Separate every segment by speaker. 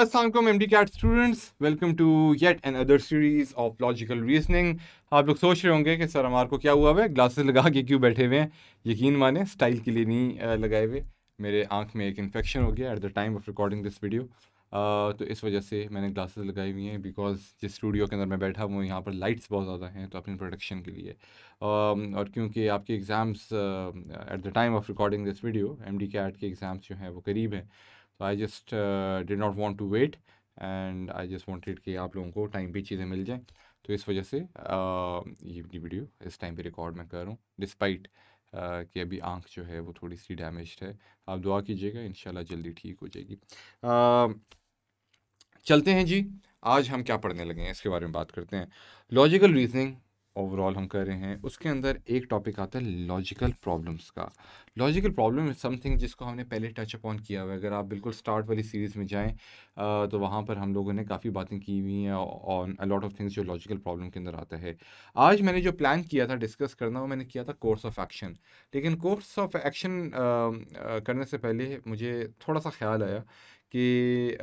Speaker 1: Aslam M D CAT students welcome to yet another series of logical reasoning आप लोग सोच रहे होंगे कि सर हमार को क्या हुआ है ग्लासेस लगा के क्यों बैठे हुए हैं यकीन माने स्टाइल के लिए नहीं लगाए हुए मेरे आंख में एक इन्फेक्शन हो गया at the time of recording this video तो इस वजह से मैंने ग्लासेस लगाई हुई हैं बिकॉज जिस स्टूडियो के अंदर मैं बैठा हूँ यहाँ पर लाइट्स बहुत ज़्यादा हैं तो अपनी प्रोडक्शन के लिए uh, और क्योंकि आपके exams at the time of recording this video M D के एग्ज़ाम्स जो हैं वो करीब हैं तो I just did not want to wait and I just wanted कि आप लोगों को टाइम पे चीज़ें मिल जाएँ तो इस वजह से ये वीडियो इस टाइम पे रिकॉर्ड मैं कर रहा हूँ डिस्पाइट कि अभी आंख जो है वो थोड़ी सी डैमेज है आप दुआ कीजिएगा इन जल्दी ठीक हो जाएगी चलते हैं जी आज हम क्या पढ़ने लगे हैं इसके बारे में बात करते हैं लॉजिकल रीजनिंग ओवरऑल हम कर रहे हैं उसके अंदर एक टॉपिक आता है लॉजिकल प्रॉब्लम्स का लॉजिकल प्रॉब्लम इज समथिंग जिसको हमने पहले टच अपॉन किया हुआ है अगर आप बिल्कुल स्टार्ट वाली सीरीज़ में जाएं तो वहाँ पर हम लोगों ने काफ़ी बातें की हुई हैं ऑन लॉट ऑफ थिंग्स जो लॉजिकल प्रॉब्लम के अंदर आता है आज मैंने जो प्लान किया था डिस्कस करना वो मैंने किया था कोर्स ऑफ एक्शन लेकिन कोर्स ऑफ एक्शन करने से पहले मुझे थोड़ा सा ख्याल आया कि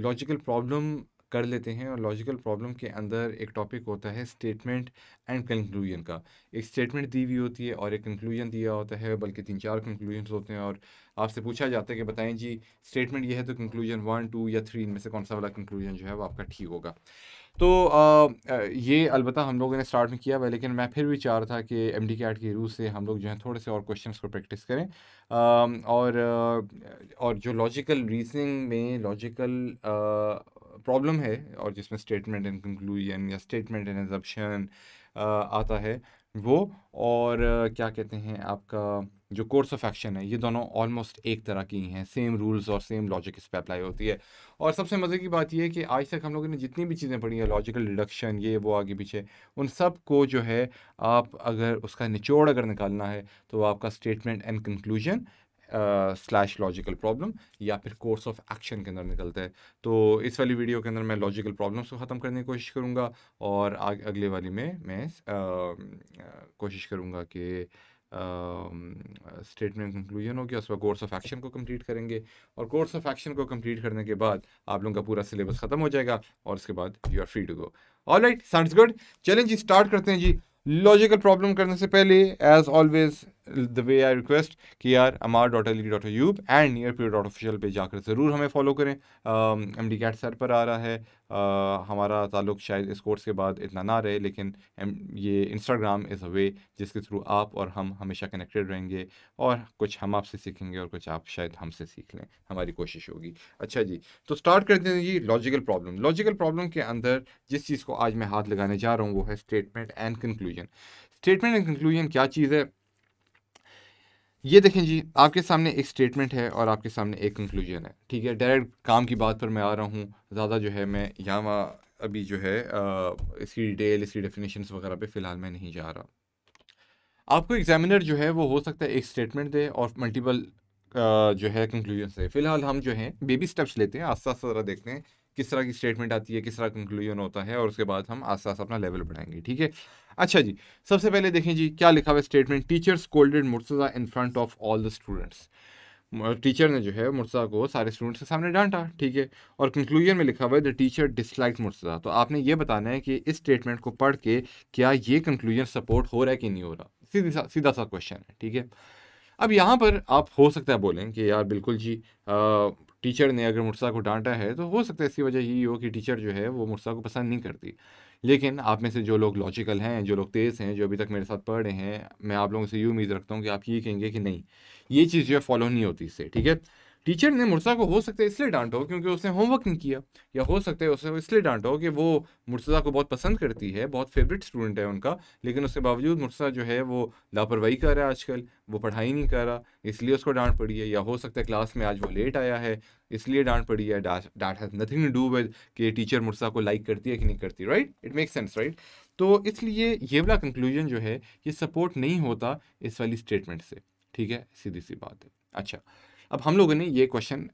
Speaker 1: लॉजिकल प्रॉब्लम कर लेते हैं और लॉजिकल प्रॉब्लम के अंदर एक टॉपिक होता है स्टेटमेंट एंड कंक्लूजन का एक स्टेटमेंट दी हुई होती है और एक कंक्लूजन दिया होता है बल्कि तीन चार कंक्लूजन होते हैं और आपसे पूछा जाता है कि बताएं जी स्टेटमेंट ये है तो कंक्लूजन वन टू या थ्री इनमें से कौन सा वाला कंक्लूजन जो है वो आपका ठीक होगा तो आ, ये अलबत्त हम लोगों ने स्टार्ट में किया हुआ लेकिन मैं फिर भी चाह रहा था कि एम डी आर्ट के रूह से हम लोग जो है थोड़े से और क्वेश्चन को प्रैक्टिस करें आ, और और जो लॉजिकल रीजनिंग में लॉजिकल प्रॉब्लम है और जिसमें स्टेटमेंट एंड कंक्लूजन या स्टेटमेंट एंड एजप्शन आता है वो और क्या कहते हैं आपका जो कोर्स ऑफ एक्शन है ये दोनों ऑलमोस्ट एक तरह की हैं सेम रूल्स और सेम लॉजिक इस पर अप्लाई होती है और सबसे मज़े की बात यह है कि आज तक हम लोगों ने जितनी भी चीज़ें पढ़ी हैं लॉजिकल डिडक्शन ये वो आगे पीछे उन सब को जो है आप अगर उसका निचोड़ अगर निकालना है तो आपका statement and conclusion slash logical problem या फिर कोर्स ऑफ एक्शन के अंदर निकलते हैं तो इस वाली वीडियो के अंदर मैं लॉजिकल प्रॉब्लम्स को ख़त्म करने की कोशिश करूँगा और आग, अगले वाली में मैं uh, कोशिश करूँगा कि स्टेटमेंट कंक्लूजन हो गया उसका कोर्स ऑफ एक्शन को कंप्लीट करेंगे और कोर्स ऑफ एक्शन को कंप्लीट करने के बाद आप लोगों का पूरा सिलेबस ख़त्म हो जाएगा और उसके बाद you are free to go all right sounds good चलें जी स्टार्ट करते हैं जी लॉजिकल प्रॉब्लम करने से पहले as always the way I request कि यार Amar dot L E dot यूब and near P dot official पर जाकर ज़रूर हमें फॉलो करें एम डी कैट सर पर आ रहा है uh, हमारा ताल्लुक शायद इस कोर्स के बाद इतना ना रहे लेकिन ये इंस्टाग्राम इज़ अ वे जिसके थ्रू आप और हम हमेशा कनेक्टेड रहेंगे और कुछ हम आपसे सीखेंगे और कुछ आप शायद हमसे सीख लें हमारी कोशिश होगी अच्छा जी तो स्टार्ट करते हैं जी लॉजिकल प्रॉब्लम लॉजिकल प्रॉब्लम के अंदर जिस चीज़ को आज मैं हाथ लगाने जा रहा हूँ वो है statement and conclusion statement and conclusion क्या चीज़ है ये देखें जी आपके सामने एक स्टेटमेंट है और आपके सामने एक कंक्लूजन है ठीक है डायरेक्ट काम की बात पर मैं आ रहा हूँ ज़्यादा जो है मैं यहाँ वहाँ अभी जो है आ, इसकी डिटेल इसकी डेफिनेशन वगैरह पे फ़िलहाल मैं नहीं जा रहा आपको एग्जामिनर जो है वो हो सकता है एक स्टेटमेंट दे और मल्टीपल जो है कंक्लूजन से फ़िलहाल हम जो है बेबी स्टेप्स लेते हैं आस्ता आस्ता ज़रा देखते हैं किस तरह की स्टेटमेंट आती है किस तरह कंक्लूजन होता है और उसके बाद हम आस्ते आस्ते अपना लेवल बढ़ाएंगे ठीक है अच्छा जी सबसे पहले देखें जी क्या लिखा हुआ statement teachers scolded Murtaza in front of all the students teacher ने जो है मुर्तज़ा को सारे स्टूडेंट्स के सामने डांटा ठीक है और कंक्लूजन में लिखा हुआ है द टीचर डिसलाइक मुर्तज़ा तो आपने ये बताना है कि इस स्टेटमेंट को पढ़ के क्या ये कंक्लूजन सपोर्ट हो रहा है कि नहीं हो रहा सीधी सा सीधा सा क्वेश्चन है ठीक है अब यहाँ पर आप हो सकता है बोलें कि यार बिल्कुल जी आ, टीचर ने अगर मुर्सा को डांटा है तो हो सकता है इसकी वजह यही हो कि टीचर जो है वो मुर्सा को पसंद नहीं करती लेकिन आप में से जो लोग लॉजिकल हैं जो लोग तेज़ हैं जो अभी तक मेरे साथ पढ़ रहे हैं मैं आप लोगों से ये उम्मीद रखता हूँ कि आप ये कहेंगे कि नहीं ये चीज़ जो है फॉलो नहीं होती इससे ठीक है टीचर ने मुर्सा को हो सकता है इसलिए डांटा हो क्योंकि उसने होमवर्क नहीं किया या हो सकता है उसे इसलिए डांटा हो कि वो मुर्सा को बहुत पसंद करती है बहुत फेवरेट स्टूडेंट है उनका लेकिन उसके बावजूद मुर्सा जो है वो लापरवाही कर रहा है आजकल वो पढ़ाई नहीं कर रहा इसलिए उसको डांट पड़ी है या हो सकता है क्लास में आज वो लेट आया है इसलिए डांट पड़ी है डांट has nothing to do with कि टीचर मुर्सा को लाइक करती है कि नहीं करती right it make sense right तो इसलिए ये वाला कंक्लूजन जो है ये सपोर्ट नहीं होता इस वाली स्टेटमेंट से ठीक है सीधी सी बात है अच्छा अब हम लोगों ने ये क्वेश्चन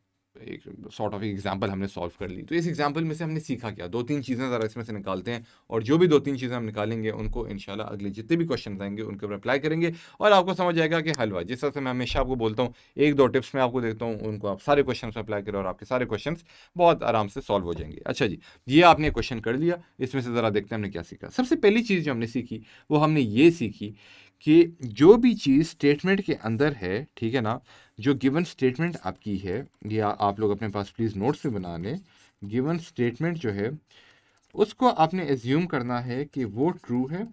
Speaker 1: एक सॉर्ट ऑफ एग्जाम्पल हमने सॉल्व कर ली तो इस एग्जाम्पल में से हमने सीखा क्या दो तीन चीज़ें ज़रा इसमें से निकालते हैं और जो भी दो तीन चीज़ें हम निकालेंगे उनको इनशाला अगले जितने भी क्वेश्चन आएंगे उनके ऊपर अप्लाई करेंगे और आपको समझ आएगा कि हलवा जिस तरह से मैं हमेशा आपको बोलता हूँ एक दो टिप्स में आपको देखता हूँ उनको आप सारे क्वेश्चन अप्लाई करें और आपके सारे क्वेश्चन बहुत आराम से सॉल्व हो जाएंगे अच्छा जी ये आपने क्वेश्चन कर लिया इसमें से ज़रा देखते हैं हमने क्या सीखा सबसे पहली चीज़ जो हमने सीखी वो हमने ये सीखी कि जो भी चीज़ स्टेटमेंट के अंदर है ठीक है ना जो गिवन स्टेटमेंट आपकी है या आप लोग अपने पास प्लीज़ नोट्स में बना लें गिवन स्टेटमेंट जो है उसको आपने एज्यूम करना है कि वो ट्रू है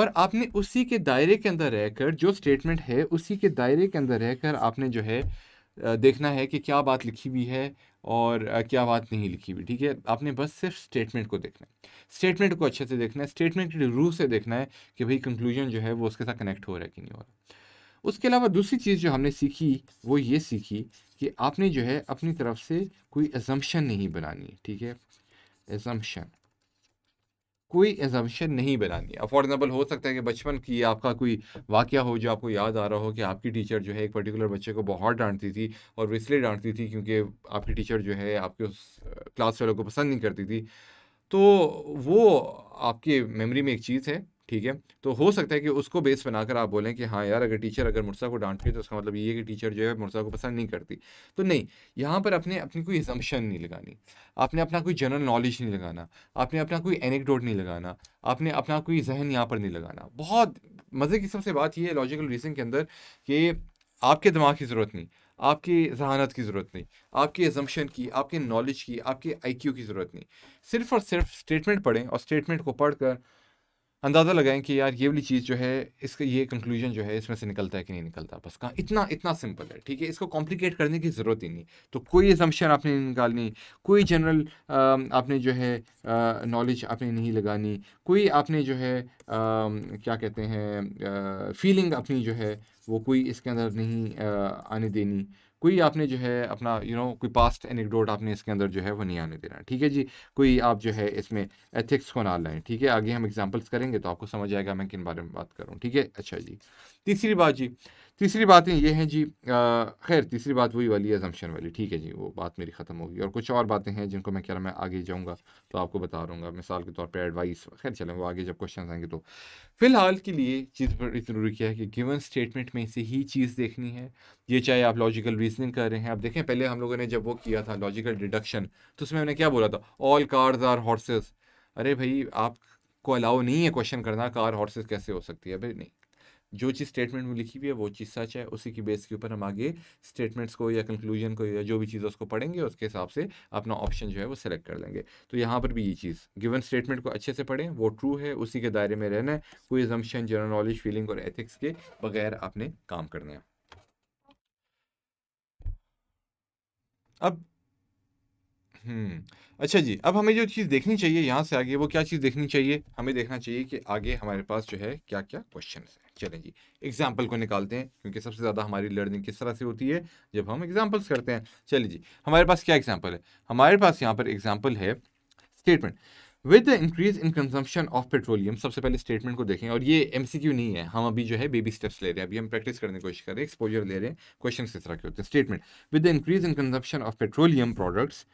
Speaker 1: और आपने उसी के दायरे के अंदर रहकर जो स्टेटमेंट है उसी के दायरे के अंदर रहकर आपने जो है देखना है कि क्या बात लिखी हुई है और क्या बात नहीं लिखी हुई ठीक है आपने बस सिर्फ स्टेटमेंट को देखना है स्टेटमेंट को अच्छे से देखना है स्टेटमेंट के रूह से देखना है कि भाई कंक्लूजन जो है वो उसके साथ कनेक्ट हो रहा है कि नहीं हो रहा उसके अलावा दूसरी चीज़ जो हमने सीखी वो ये सीखी कि आपने जो है अपनी तरफ से कोई एजम्पन नहीं बनानी ठीक है एजम्पन कोई एजम्पन नहीं बनानी अफोर्डेबल हो सकता है कि बचपन की आपका कोई वाक्य हो जो आपको याद आ रहा हो कि आपकी टीचर जो है एक पर्टिकुलर बच्चे को बहुत डांटती थी और वो इसलिए डांटती थी क्योंकि आपकी टीचर जो है आपके उस क्लास वालों को पसंद नहीं करती थी तो वो आपके मेमोरी में एक चीज़ है ठीक है तो हो सकता है कि उसको बेस बनाकर आप बोलें कि हाँ यार अगर टीचर अगर मुर्सा को डांट रही तो उसका मतलब ये कि टीचर जो है मुर्सा को पसंद नहीं करती तो नहीं यहाँ पर अपने अपनी कोई एजम्पन नहीं लगानी आपने अपना कोई जनरल नॉलेज नहीं लगाना आपने अपना कोई एनेक्डोट नहीं लगाना आपने अपना कोई जहन यहाँ पर नहीं लगाना बहुत मज़े की सबसे बात यह है लॉजिकल रीजन के अंदर कि आपके दिमाग की ज़रूरत नहीं आपकी जहानत की ज़रूरत नहीं आपके एजम्पन की आपके नॉलेज की आपके आईक्यू की ज़रूरत नहीं सिर्फ़ और सिर्फ स्टेटमेंट पढ़ें और स्टेटमेंट को पढ़कर अंदाज़ा लगाएं कि यार ये वाली चीज़ जो है इसका ये कंक्लूजन जो है इसमें से निकलता है कि नहीं निकलता बस कहाँ इतना इतना सिंपल है ठीक है इसको कॉम्प्लिकेट करने की ज़रूरत ही नहीं तो कोई एजम्पन आपने नहीं निकालनी कोई जनरल आपने जो है नॉलेज आपने नहीं लगानी कोई आपने जो है आ, क्या कहते हैं फीलिंग अपनी जो है वो कोई इसके अंदर नहीं आ, आने देनी कोई आपने जो है अपना यू you नो know, कोई पास्ट एनिकडोट आपने इसके अंदर जो है वो नहीं आने देना ठीक है जी कोई आप जो है इसमें एथिक्स को ना लाएं ठीक है आगे हम एग्जाम्पल्स करेंगे तो आपको समझ आएगा मैं किन बारे में बात कर रहा हूँ ठीक है अच्छा जी तीसरी बात जी तीसरी बातें ये हैं जी खैर तीसरी बात वही वाली एजम्पन वाली ठीक है जी वो बात मेरी ख़त्म होगी और कुछ और बातें हैं जिनको मैं कह रहा मैं आगे जाऊँगा तो आपको बता रूँगा मिसाल के तौर पर एडवाइस खैर चलें वो आगे जब क्वेश्चन आएंगे तो फ़िलहाल के लिए चीज़ पर ज़रूरी क्या है कि गिवन स्टेटमेंट में से ही चीज़ देखनी है ये चाहे आप लॉजिकल रीजनिंग कर रहे हैं आप देखें पहले हम लोगों ने जब वो किया था लॉजिकल डिडक्शन तो उसमें हमने क्या बोला था ऑल कार्स आर हॉर्सेज अरे भाई आपको अलाउ नहीं है क्वेश्चन करना कार हॉर्सेज कैसे हो सकती है भाई नहीं जो चीज़ स्टेटमेंट में लिखी हुई है वो चीज़ सच है उसी की बेस के ऊपर हम आगे स्टेटमेंट्स को या कंक्लूजन को या जो भी चीज़ उसको पढ़ेंगे उसके हिसाब से अपना ऑप्शन जो है वो सेलेक्ट कर लेंगे तो यहाँ पर भी ये चीज़ गिवन स्टेटमेंट को अच्छे से पढ़ें वो ट्रू है उसी के दायरे में रहना है कोई एजम्पन जनरल नॉलेज फीलिंग और एथिक्स के बगैर आपने काम करना है अब हम्म, अच्छा जी अब हमें जो चीज़ देखनी चाहिए यहाँ से आगे वो क्या चीज़ देखनी चाहिए हमें देखना चाहिए कि आगे हमारे पास जो है क्या क्या क्वेश्चन है चलें जी एग्जाम्पल को निकालते हैं क्योंकि सबसे ज़्यादा हमारी लर्निंग किस तरह से होती है जब हम एग्जाम्पल्स करते हैं चलिए जी हमारे पास क्या एग्जाम्पल है हमारे पास यहाँ पर एग्जाम्पल है statement with the increase in consumption of petroleum सबसे पहले स्टेटमेंट को देखें और ये एम नहीं है हम अभी जो है बेबी स्टेप्स ले रहे हैं अभी हम प्रैक्टिस करने की कोशिश कर रहे हैं एक्सपोजर ले रहे हैं क्वेश्चन किस तरह के होते हैं statement with the increase in consumption of petroleum products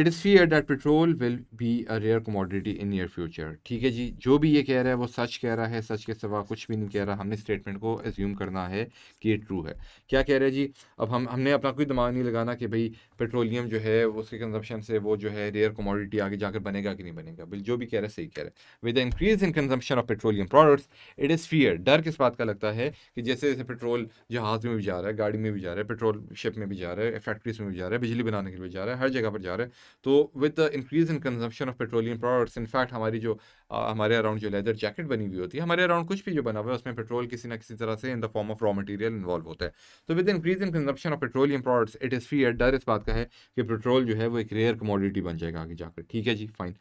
Speaker 1: it is fear that petrol will be a rare commodity in near future ठीक है जी जो भी ये कह रहा है वो सच कह रहा है सच के सिवा कुछ भी नहीं कह रहा हमने स्टेटमेंट को एज्यूम करना है कि ये ट्रू है क्या कह रहे हैं जी अब हम हमने अपना कोई दिमाग नहीं लगाना कि भाई पेट्रोलियम जो है उसके कंजम्पशन से वो जो है रेयर कमोडिटी आगे जाकर बनेगा कि नहीं बनेगा बिल जो भी कह रहा है सही कह रहा है with increase in consumption of petroleum products it is fear डर किस बात का लगता है कि जैसे जैसे पेट्रोल जहाज़ में भी जा रहा है गाड़ी में भी जा रहा है पेट्रोल शिप में भी जा रहा है फैक्ट्रीज में भी जा रहा है बिजली बनाने के लिए जा रहा है हर जगह पर जा रहा है तो with the increase in consumption of petroleum products in fact हमारी जो आ, हमारे अराउंड जो लेदर जैकेट बनी हुई होती है हमारे अराउंड कुछ भी जो बना हुआ है उसमें पेट्रोल किसी ना किसी तरह से in the form of raw material involve होता है तो with increase in consumption of petroleum products it is feared डर इस बात का है कि पेट्रोल जो है वो एक रेयर कमोडिटी बन जाएगा आगे जाकर ठीक है जी फाइन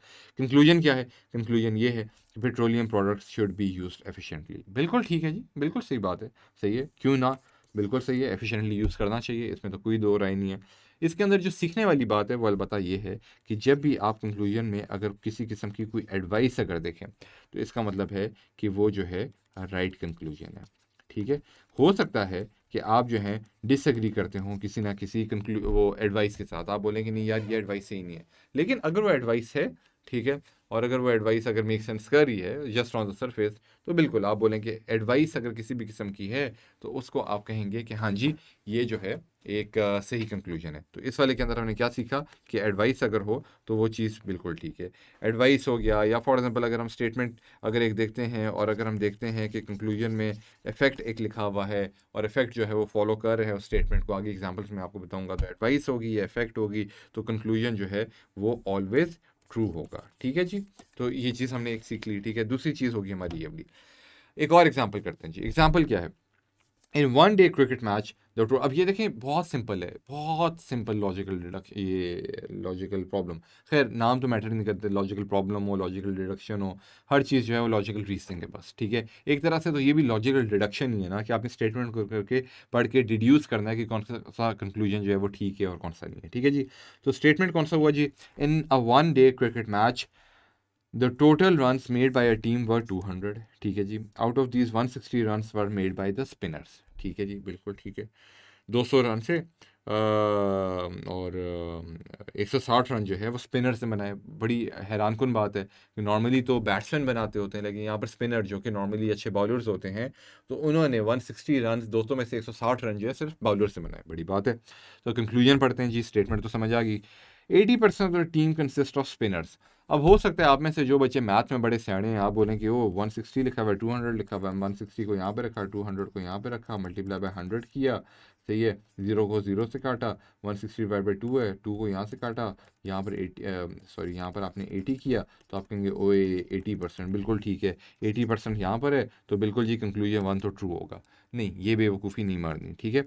Speaker 1: कंक्लूजन क्या है कंक्लूजन ये है कि petroleum products should be use efficiently बिल्कुल ठीक है जी बिल्कुल सही बात है सही है क्यों ना बिल्कुल सही है एफिशिएंटली यूज़ करना चाहिए इसमें तो कोई दो राय नहीं है इसके अंदर जो सीखने वाली बात है वो अलबत्त ये है कि जब भी आप कंक्लूजन में अगर किसी किस्म की कोई एडवाइस अगर देखें तो इसका मतलब है कि वो जो है राइट कंक्लूजन है ठीक है हो सकता है कि आप जो हैं डिसग्री करते हों किसी ना किसी कंक्लू वो एडवाइस के साथ आप बोलेंगे नहीं यार ये एडवाइस सही नहीं है लेकिन अगर वो एडवाइस है ठीक है और अगर वो एडवाइस अगर मेक सेंस कर रही है जस्ट ऑन द सरफेस तो बिल्कुल आप बोलें कि एडवाइस अगर किसी भी किस्म की है तो उसको आप कहेंगे कि हाँ जी ये जो है एक सही कंक्लूजन है तो इस वाले के अंदर हमने क्या सीखा कि एडवाइस अगर हो तो वो चीज़ बिल्कुल ठीक है एडवाइस हो गया या फॉर एग्जांपल अगर हम स्टेटमेंट अगर एक देखते हैं और अगर हम देखते हैं कि कंक्लूजन में इफेक्ट एक लिखा हुआ है और इफेक्ट जो है वो फॉलो कर रहे हैं उस स्टेटमेंट को आगे एग्जाम्पल्स में आपको बताऊँगा तो एडवाइस होगी या इफेक्ट होगी तो कंक्लूजन जो है वो ऑलवेज़ ट्रू होगा ठीक है जी तो ये चीज़ हमने एक सीख ली ठीक है दूसरी चीज़ होगी हमारी ये वाली एक और एग्जाम्पल करते हैं जी एग्जाम्पल क्या है in one day cricket match doctor अब ये देखें बहुत सिंपल है बहुत सिंपल लॉजिकल डिडक्शन ये लॉजिकल प्रॉब्लम खैर नाम तो मैटर नहीं करते लॉजिकल प्रॉब्लम हो लॉजिकल डिडक्शन हो हर चीज़ जो है वो लॉजिकल रीजनिंग है बस ठीक है एक तरह से तो ये भी लॉजिकल डिडक्शन ही है ना कि आपने स्टेटमेंट को करके पढ़ के डिड्यूस करना है कि कौन सा कंक्लूजन जो है वो ठीक है और कौन सा नहीं है ठीक है जी तो स्टेटमेंट कौन सा हुआ जी in a one day cricket match the total runs made by a team were two hundred ठीक है जी out of these one sixty runs were made by the spinners ठीक है जी बिल्कुल ठीक है दो सौ रन से और एक सौ साठ रन जो है वो स्पिनर से बनाए बड़ी हैरान कन बात है कि नॉर्मली तो बैट्समैन बनाते होते हैं लेकिन यहाँ पर स्पिनर जो कि नॉर्मली अच्छे बॉलर्स होते हैं तो उन्होंने वन सिक्सटी रन दो सौ में से एक सौ साठ रन जो है सिर्फ बॉलर से बनाए बड़ी बात है तो कंक्लूजन पढ़ते हैं जी स्टेटमेंट तो समझ आ गई eighty percent of the team consist of spinners अब हो सकता है आप में से जो बच्चे मैथ में बड़े सियाणे हैं आप बोलें कि वो 160 लिखा हुआ है 200 लिखा हुआ है 160 को यहाँ पे रखा 200 को यहाँ पे रखा मल्टीप्लाई बाय 100 किया सही है जीरो को जीरो से काटा 160 सिक्सटी डिवाइड बाई टू है टू को यहाँ से काटा यहाँ पर एटी सॉरी यहाँ पर आपने एटी किया तो आप कहेंगे ओ एटी परसेंट बिल्कुल ठीक है एटी परसेंट यहाँ पर है तो बिल्कुल जी कंक्लूजन वन तो ट्रू होगा नहीं ये बेवकूफ़ी नहीं मारनी ठीक है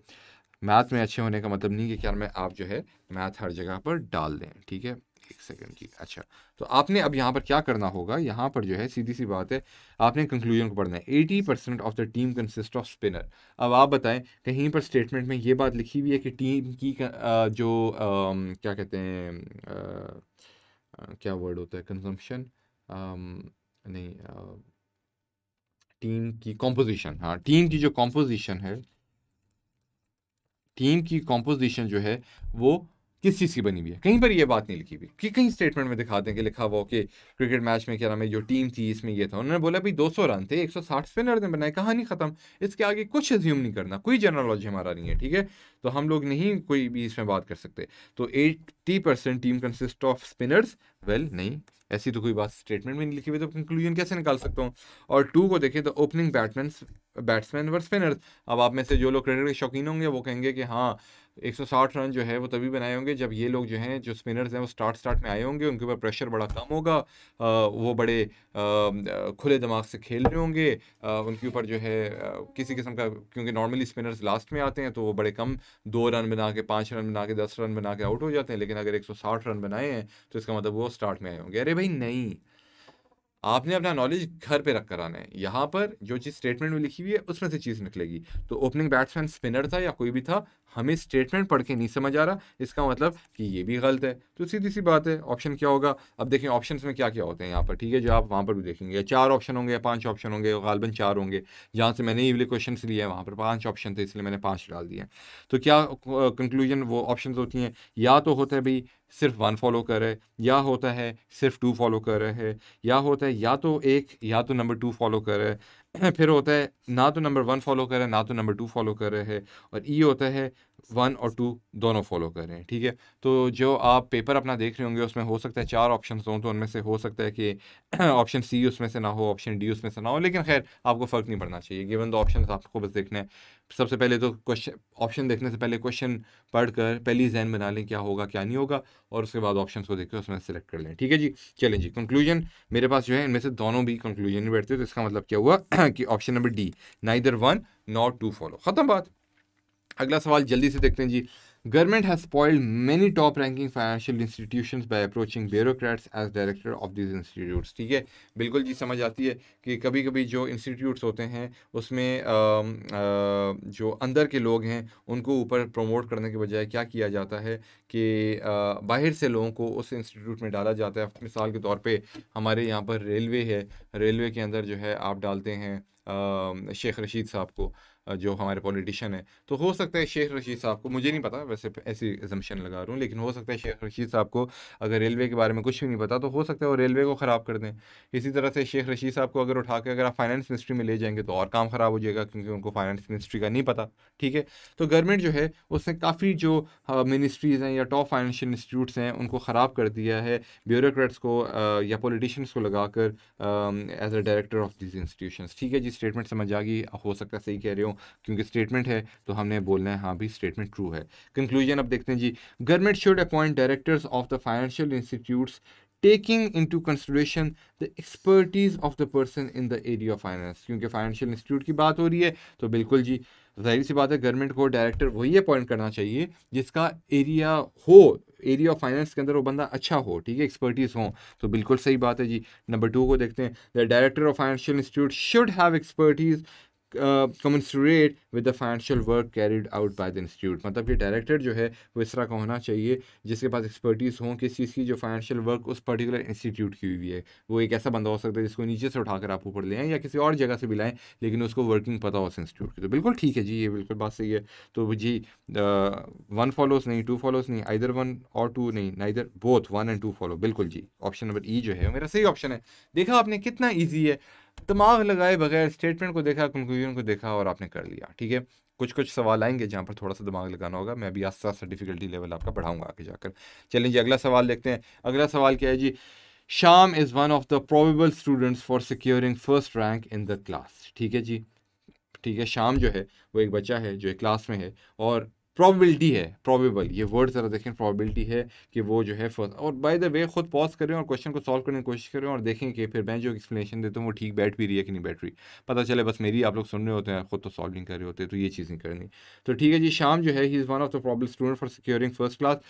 Speaker 1: मैथ में अच्छे होने का मतलब नहीं कि क्या मैं आप जो है मैथ हर जगह पर डाल दें ठीक है एक सेकंड जी अच्छा तो आपने अब यहाँ पर क्या करना होगा यहाँ पर जो है सीधी सी बात है आपने कंक्लूजन को पढ़ना है eighty percent of the team consist of spinner अब आप बताएं कहीं पर स्टेटमेंट में ये बात लिखी हुई है कि टीम की जो क्या कहते हैं क्या वर्ड होता है कंजम्पशन नहीं टीम की कॉम्पोजिशन हाँ टीम की जो कॉम्पोजिशन है टीम की कॉम्पोजिशन जो है वो किस चीज़ की बनी हुई है कहीं पर ये बात नहीं लिखी हुई कि कहीं स्टेटमेंट में दिखाते हैं कि लिखा हुआ कि क्रिकेट मैच में क्या नाम है जो टीम थी इसमें ये था उन्होंने बोला भाई 200 रन थे 160 स्पिनर ने बनाए कहानी ख़त्म इसके आगे कुछ एज्यूम नहीं करना कोई जनरलॉजी हमारा नहीं है ठीक है तो हम लोग नहीं कोई भी इसमें बात कर सकते तो eighty percent team consist of spinners well नहीं ऐसी तो कोई बात स्टेटमेंट में नहीं लिखी हुई तो कंक्लूजन कैसे निकाल सकता हूँ और टू को देखें तो opening batsman batsman were spinners अब आप में से जो लोग क्रिकेट के शौकीन होंगे वो कहेंगे कि हाँ 160 रन जो है वो तभी बनाए होंगे जब ये लोग जो हैं जो स्पिनर्स हैं वो स्टार्ट स्टार्ट में आए होंगे उनके ऊपर प्रेशर बड़ा कम होगा वो बड़े खुले दिमाग से खेल रहे होंगे उनके ऊपर जो है किसी किस्म का क्योंकि नॉर्मली स्पिनर्स लास्ट में आते हैं तो वो बड़े कम दो रन बना के पाँच रन बना के दस रन बना के आउट हो जाते हैं लेकिन अगर एक रन बनाए हैं तो इसका मतलब वो स्टार्ट में आए होंगे अरे भाई नहीं आपने अपना नॉलेज घर पे रख कर आना है यहाँ पर जो चीज़ स्टेटमेंट में लिखी हुई है उसमें से चीज़ निकलेगी तो ओपनिंग बैट्समैन स्पिनर था या कोई भी था हमें स्टेटमेंट पढ़ के नहीं समझ आ रहा इसका मतलब कि ये भी गलत है तो सीधी सी बात है ऑप्शन क्या होगा अब देखें ऑप्शन में क्या क्या होते हैं यहाँ पर ठीक है जो आप वहाँ पर भी देखेंगे चार ऑप्शन होंगे या पाँच ऑप्शन होंगे गालबन चार होंगे जहाँ से मैंने ये वाले क्वेश्चन लिए हैं वहाँ पर पाँच ऑप्शन थे इसलिए मैंने पाँच डाल दिए तो क्या कंक्लूजन वो ऑप्शन होती हैं या तो होता है भाई सिर्फ वन फॉलो कर रहे या होता है सिर्फ टू फॉलो कर रहे है या होता है या तो एक या तो नंबर टू फॉलो कर रहे फिर होता है ना तो नंबर वन फॉलो हैं ना तो नंबर टू फॉलो कर रहे हैं और ई e होता है वन और टू दोनों फॉलो कर रहे हैं ठीक है तो जो आप पेपर अपना देख रहे होंगे उसमें हो सकता है चार ऑप्शन हों तो उनमें से हो सकता है कि ऑप्शन सी उसमें से ना हो ऑप्शन डी उसमें से ना हो लेकिन खैर आपको फ़र्क नहीं पड़ना चाहिए गिवन द ऑप्शन आपको बस देखना है सबसे पहले तो क्वेश्चन ऑप्शन देखने से पहले क्वेश्चन पढ़कर पहली जहन बना लें क्या होगा क्या नहीं होगा और उसके बाद ऑप्शन को देखकर उसमें सेलेक्ट कर लें ठीक है जी चलें जी कंक्लूजन मेरे पास जो है इनमें से दोनों भी कंक्लूजन नहीं बैठते तो इसका मतलब क्या हुआ कि option number D neither one not two follow खत्म बात अगला सवाल जल्दी से देखते हैं जी government has spoiled many top ranking financial institution by approaching bureaucrats as director of this institute ठीक है बिल्कुल जी समझ आती है कि कभी कभी जो इंस्टीट्यूट्स होते हैं उसमें आ, आ, जो अंदर के लोग हैं उनको ऊपर प्रमोट करने के बजाय क्या किया जाता है कि आ, बाहर से लोगों को उस इंस्टीट्यूट में डाला जाता है मिसाल के तौर पर हमारे यहाँ पर रेलवे है रेलवे के अंदर जो है आप डालते हैं शेख रशीद साहब को जो हमारे पॉलिटिशियन है तो हो सकता है शेख रशीद साहब को मुझे नहीं पता वैसे ऐसी एजम्पन लगा रहा हूँ लेकिन हो सकता है शेख रशीद साहब को अगर रेलवे के बारे में कुछ भी नहीं पता तो हो सकता है वो रेलवे को ख़राब कर दें इसी तरह से शेख रशीद साहब को अगर उठा के अगर आप फाइनेंस मिनिस्ट्री में ले जाएंगे तो और काम ख़राब हो जाएगा क्योंकि उनको फाइनेंस मिनिस्ट्री का नहीं पता ठीक है तो गवर्नमेंट जो है उसने काफ़ी जो मिनिस्ट्रीज़ हैं या टॉप फाइनेंशियल इंस्टीट्यूट्स हैं उनको ख़राब कर दिया है ब्यूरोक्रेट्स को या पॉलिटिशियंस को लगाकर as a director of these institution ठीक है जी स्टेटमेंट समझ आ गई हो सकता है सही कह रहे हो हूँ क्योंकि स्टेटमेंट है तो हमने बोलना है हाँ भी स्टेटमेंट ट्रू है कंक्लूजन अब देखते हैं जी government should appoint directors of the financial institutes taking into consideration the expertise of the person in the area of finance क्योंकि फाइनेंशियल इंस्टीट्यूट की बात हो रही है तो बिल्कुल जी जाहिर सी बात है गवर्नमेंट को डायरेक्टर वही अपॉइंट करना चाहिए जिसका एरिया हो एरिया ऑफ फाइनेंस के अंदर वो बंदा अच्छा हो ठीक है एक्सपर्टीज़ हो तो बिल्कुल सही बात है जी नंबर टू को देखते हैं the director of financial institute should have expertise commensurate with the financial work carried out by the institute मतलब कि डायरेक्टर जो है वो इस तरह का होना चाहिए जिसके पास एक्सपर्टीज़ हों किस चीज़ की जो फाइनेंशियल वर्क उस पर्टिकुलर इंस्टीट्यूट की हुई है वो एक ऐसा बंदा हो सकता है जिसको नीचे से उठाकर आप ऊपर ले आएँ या किसी और जगह से भी लाएँ लेकिन उसको वर्किंग पता हो उस इंस्टीट्यूट की तो बिल्कुल ठीक है जी ये बिल्कुल बात सही है तो जी वन uh, फॉलोस नहीं टू फॉलोस नहीं आइदर वन और टू नहीं ना इधर both one and two follow बिल्कुल जी ऑप्शन नंबर ई जो है मेरा सही ऑप्शन है देखा आपने कितना ईजी है दिमाग लगाए बगैर स्टेटमेंट को देखा कंक्लूजन को देखा और आपने कर लिया ठीक है कुछ कुछ सवाल आएंगे जहाँ पर थोड़ा सा दिमाग लगाना होगा मैं भी आस्ता आस्ता डिफिकल्टी लेवल आपका बढ़ाऊंगा आगे जाकर चलें जी अगला सवाल देखते हैं अगला सवाल क्या है जी Sham is one of the probable students for securing first rank in the class ठीक है जी ठीक है शाम जो है वो एक बच्चा है जो एक क्लास में है और प्रॉबिलिटी है प्रॉबेबल ये वर्ड ज़रा देखें प्रॉबिलिटी है कि वो जो है फर्स्ट और बाय द वे खुद पॉज करें और क्वेश्चन को सॉल्व करने की कोशिश करें और देखें कि फिर मैं जो एक्सप्लेनेशन देता हूँ वो ठीक बैठ भी रही है कि नहीं बैठ रही पता चले बस मेरी आप लोग सुन रहे होते हैं खुद तो सॉल्व नहीं कर रहे होते तो ये चीज़ नहीं करनी तो ठीक है जी शाम जो है he is one of the problem student for securing first class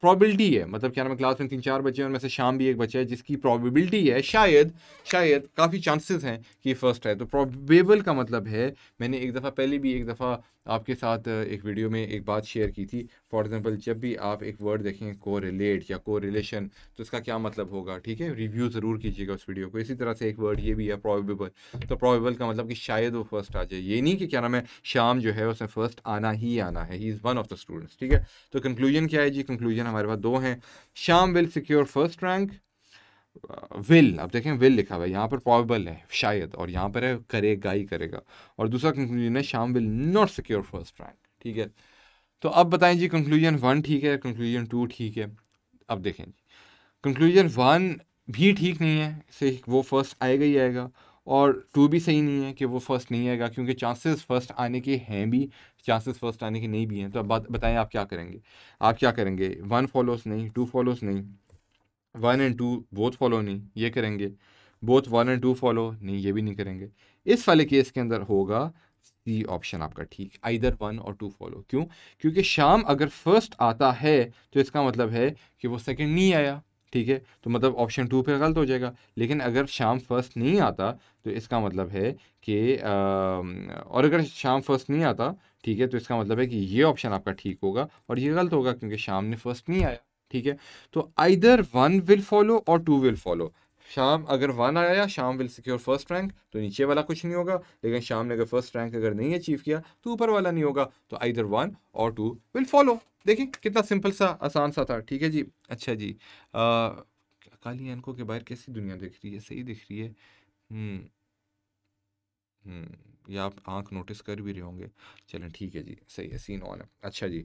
Speaker 1: probability है मतलब क्या नाम क्लास में तीन चार बच्चे हैं उनमें से शाम भी एक बच्चा है जिसकी प्रॉबिलिटी है शायद शायद काफ़ी चांसेस हैं कि फर्स्ट है तो प्रॉबेबल का मतलब है मैंने एक दफ़ा पहले भी एक दफ़ा आपके साथ एक वीडियो में एक बात शेयर की थी फॉर एग्जांपल जब भी आप एक वर्ड देखेंगे को रिलेट या को रिलेशन तो इसका क्या मतलब होगा ठीक है रिव्यू ज़रूर कीजिएगा उस वीडियो को इसी तरह से एक वर्ड ये भी है प्रॉबेबल तो प्रॉबेबल का मतलब कि शायद वो फर्स्ट आ जाए ये नहीं कि क्या नाम है शाम जो है उसमें फर्स्ट आना ही आना है he is one of the students ठीक है तो कंक्लूजन क्या है जी कंक्लूजन हमारे पास दो हैं Sham will secure first rank will अब देखें विल लिखा हुआ है यहाँ पर प्रॉबेबल है शायद और यहाँ पर है करेगा ही करेगा और दूसरा कंक्लूजन है Sham will not secure first rank ठीक है तो अब बताएं जी कंक्लूजन वन ठीक है कंक्लूजन टू ठीक है अब देखें जी कंक्लूजन वन भी ठीक नहीं है से वो फर्स्ट आएगा ही आएगा और टू भी सही नहीं है कि वो फर्स्ट नहीं आएगा क्योंकि चांसेस फर्स्ट आने के हैं भी चांसेस फर्स्ट आने के नहीं भी हैं तो अब बताएं आप क्या करेंगे आप क्या करेंगे वन फॉलोस नहीं टू फॉलोस नहीं one and two both follow नहीं ये करेंगे both one and two follow नहीं ये भी नहीं करेंगे इस वाले केस के अंदर होगा सी ऑप्शन आपका ठीक आइदर वन और टू फॉलो क्यों क्योंकि शाम अगर फर्स्ट आता है तो इसका मतलब है कि वो सेकेंड नहीं आया ठीक है तो मतलब ऑप्शन टू पे गलत हो जाएगा लेकिन अगर शाम फर्स्ट नहीं आता तो इसका मतलब है कि और अगर शाम फर्स्ट नहीं आता ठीक है तो इसका मतलब है कि ये ऑप्शन आपका ठीक होगा और ये गलत होगा क्योंकि शाम ने फर्स्ट नहीं आया ठीक है तो आइदर वन विल फॉलो और टू विल फॉलो शाम अगर वन आया शाम विल सिक्योर फर्स्ट रैंक तो नीचे वाला कुछ नहीं होगा लेकिन शाम ने अगर फर्स्ट रैंक अगर नहीं अचीव किया तो ऊपर वाला नहीं होगा तो आइदर वन और टू विल फॉलो देखिए कितना सिंपल सा आसान सा था ठीक है जी अच्छा जी आ, काली एनकों के बाहर कैसी दुनिया दिख रही है सही दिख रही है हम्म, हम्म या आप आंख नोटिस कर भी रहे होंगे चलें ठीक है जी सही है सीन ऑन है अच्छा जी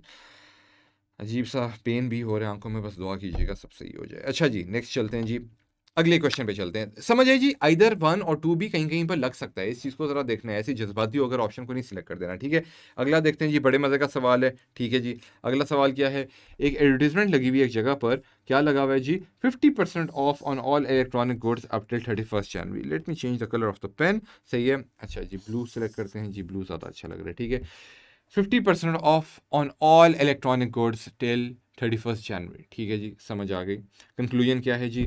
Speaker 1: अजीब सा पेन भी हो रहा है आंखों में बस दुआ कीजिएगा सब सही हो जाए अच्छा जी नेक्स्ट चलते हैं जी अगले क्वेश्चन पे चलते हैं समझ आए जी आइदर वन और टू भी कहीं कहीं पर लग सकता है इस चीज़ को ज़रा देखना है ऐसी जज्बाती होकर ऑप्शन को नहीं सिलेक्ट कर देना ठीक है अगला देखते हैं जी बड़े मज़े का सवाल है ठीक है जी अगला सवाल क्या है एक एडवर्टीजमेंट लगी हुई एक जगह पर क्या लगा हुआ है जी fifty percent off on all electronic goods up till thirty first January let me change the colour of the pen सही है अच्छा जी ब्लू सेलेक्ट करते हैं जी ब्लू ज़्यादा अच्छा लग रहा है ठीक है 50% off on all electronic goods till 31 January ठीक है जी समझ आ गई कंक्लूजन क्या है जी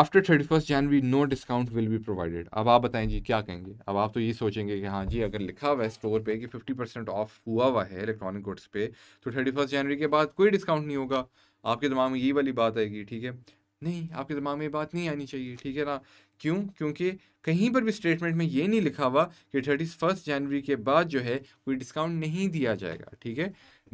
Speaker 1: after thirty first January no discount will be provided अब आप बताएं जी क्या कहेंगे अब आप तो ये सोचेंगे कि हाँ जी अगर लिखा हुआ है स्टोर पे कि फिफ्टी परसेंट ऑफ हुआ हुआ है इलेक्ट्रॉनिक गुड्स पे तो थर्टी फर्स्ट जनवरी के बाद कोई डिस्काउंट नहीं होगा आपके दिमाग में ये वाली बात आएगी ठीक है नहीं आपके दिमाग में ये बात नहीं आनी चाहिए ठीक है ना क्यों क्योंकि कहीं पर भी स्टेटमेंट में ये नहीं लिखा हुआ कि थर्टी फर्स्ट जनवरी के बाद जो है कोई डिस्काउंट नहीं दिया जाएगा ठीक है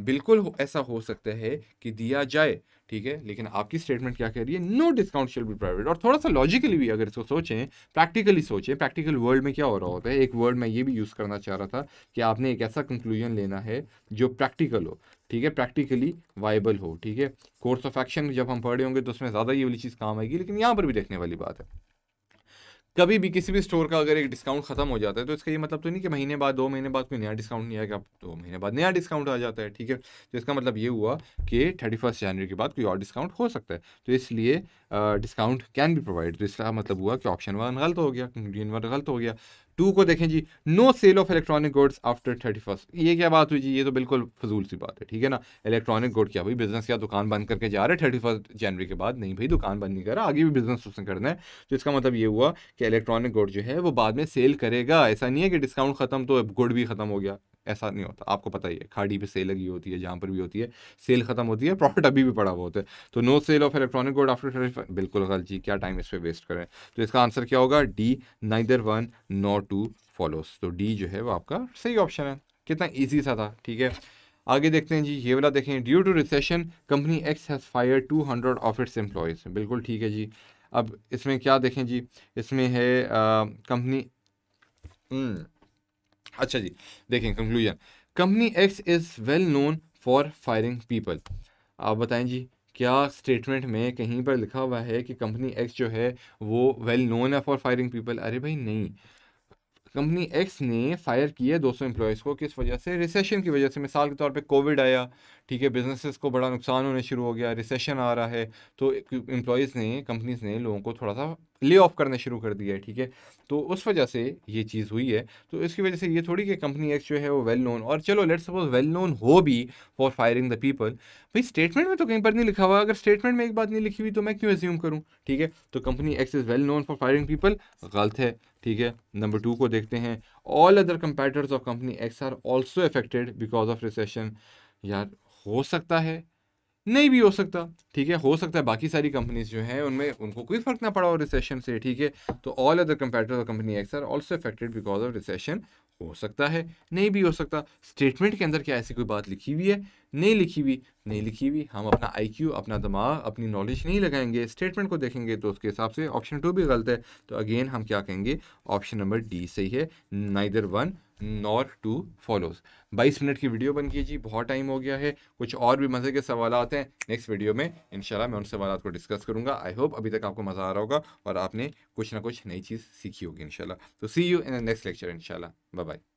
Speaker 1: बिल्कुल ऐसा हो सकता है कि दिया जाए ठीक है लेकिन आपकी स्टेटमेंट क्या कह रही है no discount shall be private और थोड़ा सा लॉजिकली भी अगर इसको सोचें प्रैक्टिकली सोचें प्रैक्टिकल वर्ल्ड में क्या हो रहा होता है एक वर्ड मैं ये भी यूज़ करना चाह रहा था कि आपने एक ऐसा कंक्लूजन लेना है जो प्रैक्टिकल हो ठीक है प्रैक्टिकली वाइबल हो ठीक है कोर्स ऑफ एक्शन जब हम पढ़े होंगे तो उसमें ज़्यादा ये वाली चीज़ काम आएगी लेकिन यहाँ पर भी देखने वाली बात है कभी भी किसी भी स्टोर का अगर एक डिस्काउंट खत्म हो जाता है तो इसका ये मतलब तो नहीं कि महीने बाद दो महीने बाद कोई नया डिस्काउंट नहीं आएगा दो महीने बाद नया डिस्काउंट आ जाता है ठीक है तो इसका मतलब ये हुआ कि थर्टी फर्स्ट जनवरी के बाद कोई और डिस्काउंट हो सकता है तो इसलिए डिस्काउंट कैन बी प्रोवाइड तो इसका मतलब हुआ कि ऑप्शन वन गलत हो गया कंक्लूजन वन गलत हो गया टू को देखें जी no sale of electronic goods after thirty first ये क्या बात हुई जी ये तो बिल्कुल फजूल सी बात है ठीक है ना इलेक्ट्रॉनिक गुड क्या भाई बिजनेस क्या दुकान बंद करके जा रहे हैं थर्टी फर्स्ट जनवरी के बाद नहीं भाई दुकान बंद नहीं कर रहा आगे भी बिजनेस उसने करना है तो इसका मतलब ये हुआ कि इलेक्ट्रॉनिक गुड जो है वो बाद में सेल करेगा ऐसा नहीं है कि डिस्काउंट खत्म तो गुड भी खत्म हो गया ऐसा नहीं होता आपको पता ही है खाड़ी पे सेल लगी होती है जहाँ पर भी होती है सेल खत्म होती है प्रॉफिट अभी भी पड़ा हुआ होता है तो no sale of electronic good after thirty बिल्कुल गलत जी क्या टाइम इस पर वेस्ट करें तो इसका आंसर क्या होगा D neither one no two follows तो डी जो है वो आपका सही ऑप्शन है कितना ईजी सा था ठीक है आगे देखते हैं जी ये वाला देखें due to recession company X has fire two hundred of its employees बिल्कुल ठीक है जी अब इसमें क्या देखें जी इसमें है कंपनी अच्छा जी देखें conclusion company X is well known for firing people आप बताएं जी क्या स्टेटमेंट में कहीं पर लिखा हुआ है कि कंपनी एक्स जो है वो वेल नोन है फॉर फायरिंग पीपल अरे भाई नहीं कंपनी एक्स ने फायर किया 200 एम्प्लॉयज़ को किस वजह से रिसेशन की वजह से मिसाल के तौर पे कोविड आया ठीक है बिजनेसेस को बड़ा नुकसान होने शुरू हो गया रिसेशन आ रहा है तो एम्प्लॉयज़ ने कंपनीज ने लोगों को थोड़ा सा ले ऑफ करना शुरू कर दिया है ठीक है तो उस वजह से ये चीज़ हुई है तो इसकी वजह से ये थोड़ी कि कंपनी एक्स जो है वो वेल नोन और चलो लेट्स सपोज वेल नोन हो भी फॉर फायरिंग द पीपल भाई स्टेटमेंट में तो कहीं पर नहीं लिखा हुआ अगर स्टेटमेंट में एक बात नहीं लिखी हुई तो मैं क्यों एज्यूम करूँ ठीक है तो company X is well known for firing people गलत है ठीक है नंबर टू को देखते हैं all other competitors of company X are also affected because of recession यार हो सकता है नहीं भी हो सकता ठीक है हो सकता है बाकी सारी कंपनीज जो हैं उनमें उनको कोई फर्क ना पड़ा हो रिसेशन से ठीक है तो all other competitor company X are also affected because of recession हो सकता है नहीं भी हो सकता स्टेटमेंट के अंदर क्या ऐसी कोई बात लिखी हुई है नहीं लिखी हुई नहीं लिखी हुई हम अपना क्यू अपना दिमाग अपनी नॉलेज नहीं लगाएंगे स्टेटमेंट को देखेंगे तो उसके हिसाब से ऑप्शन टू भी गलत है तो अगेन हम क्या कहेंगे ऑप्शन नंबर डी सही है neither one nor two follows 22 minute की वीडियो बन कीजिए बहुत टाइम हो गया है कुछ और भी मज़े के सवाल हैं नेक्स्ट वीडियो में इंशाल्लाह मैं उन सवाल को डिस्कस करूंगा आई होप अभी तक आपको मज़ा आ रहा होगा और आपने कुछ ना कुछ नई चीज़ सीखी होगी इंशाल्लाह तो see you in next lecture इंशाल्लाह बाय बाय